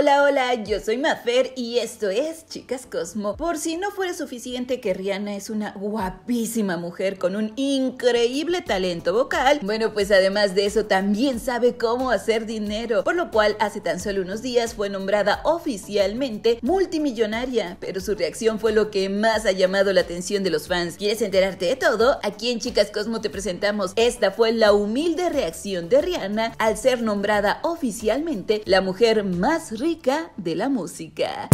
Hola, hola, yo soy Mafer y esto es Chicas Cosmo. Por si no fuera suficiente que Rihanna es una guapísima mujer con un increíble talento vocal, bueno, pues además de eso también sabe cómo hacer dinero, por lo cual hace tan solo unos días fue nombrada oficialmente multimillonaria, pero su reacción fue lo que más ha llamado la atención de los fans. ¿Quieres enterarte de todo? Aquí en Chicas Cosmo te presentamos. Esta fue la humilde reacción de Rihanna al ser nombrada oficialmente la mujer más rica de la música.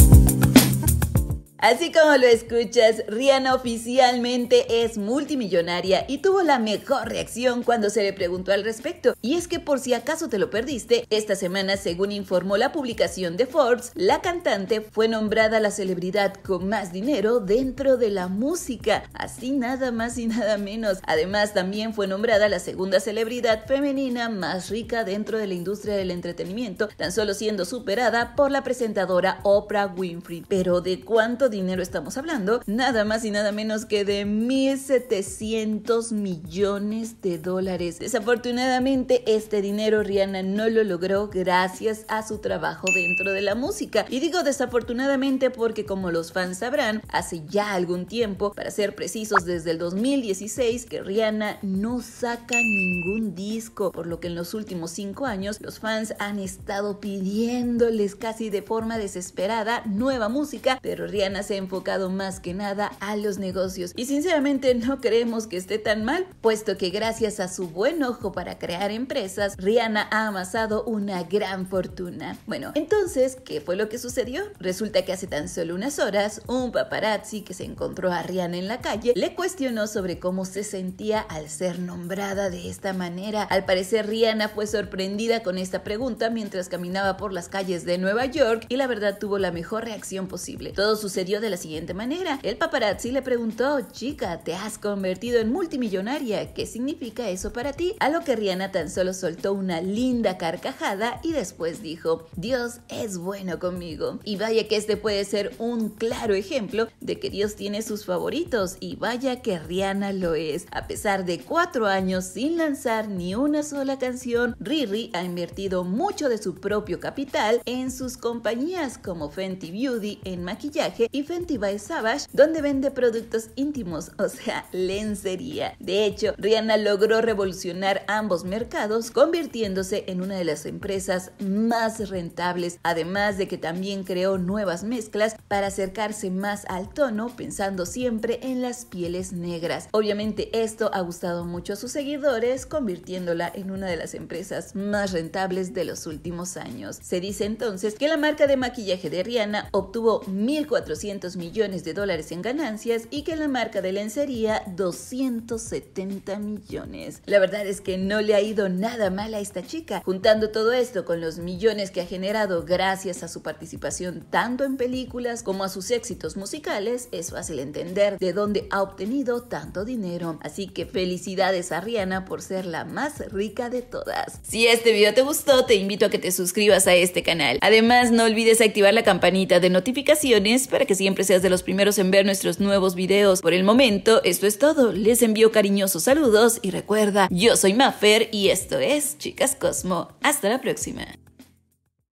Así como lo escuchas, Rihanna oficialmente es multimillonaria y tuvo la mejor reacción cuando se le preguntó al respecto. Y es que por si acaso te lo perdiste, esta semana, según informó la publicación de Forbes, la cantante fue nombrada la celebridad con más dinero dentro de la música. Así nada más y nada menos. Además, también fue nombrada la segunda celebridad femenina más rica dentro de la industria del entretenimiento, tan solo siendo superada por la presentadora Oprah Winfrey. Pero de cuánto dinero dinero estamos hablando? Nada más y nada menos que de 1.700 millones de dólares. Desafortunadamente este dinero Rihanna no lo logró gracias a su trabajo dentro de la música. Y digo desafortunadamente porque como los fans sabrán, hace ya algún tiempo, para ser precisos desde el 2016, que Rihanna no saca ningún disco, por lo que en los últimos cinco años los fans han estado pidiéndoles casi de forma desesperada nueva música, pero Rihanna se ha enfocado más que nada a los negocios y sinceramente no creemos que esté tan mal, puesto que gracias a su buen ojo para crear empresas, Rihanna ha amasado una gran fortuna. Bueno, entonces, ¿qué fue lo que sucedió? Resulta que hace tan solo unas horas, un paparazzi que se encontró a Rihanna en la calle le cuestionó sobre cómo se sentía al ser nombrada de esta manera. Al parecer, Rihanna fue sorprendida con esta pregunta mientras caminaba por las calles de Nueva York y la verdad tuvo la mejor reacción posible. Todo sucedió de la siguiente manera. El paparazzi le preguntó, chica, te has convertido en multimillonaria, ¿qué significa eso para ti? A lo que Rihanna tan solo soltó una linda carcajada y después dijo, Dios es bueno conmigo. Y vaya que este puede ser un claro ejemplo de que Dios tiene sus favoritos y vaya que Rihanna lo es. A pesar de cuatro años sin lanzar ni una sola canción, Riri ha invertido mucho de su propio capital en sus compañías como Fenty Beauty en maquillaje y Fenty by Savage, donde vende productos íntimos, o sea, lencería. De hecho, Rihanna logró revolucionar ambos mercados, convirtiéndose en una de las empresas más rentables, además de que también creó nuevas mezclas para acercarse más al tono, pensando siempre en las pieles negras. Obviamente esto ha gustado mucho a sus seguidores, convirtiéndola en una de las empresas más rentables de los últimos años. Se dice entonces que la marca de maquillaje de Rihanna obtuvo 1.400 millones de dólares en ganancias y que la marca de lencería 270 millones. La verdad es que no le ha ido nada mal a esta chica. Juntando todo esto con los millones que ha generado gracias a su participación tanto en películas como a sus éxitos musicales, es fácil entender de dónde ha obtenido tanto dinero. Así que felicidades a Rihanna por ser la más rica de todas. Si este video te gustó, te invito a que te suscribas a este canal. Además, no olvides activar la campanita de notificaciones para que siempre seas de los primeros en ver nuestros nuevos videos. Por el momento, esto es todo. Les envío cariñosos saludos y recuerda, yo soy Mafer y esto es Chicas Cosmo. Hasta la próxima.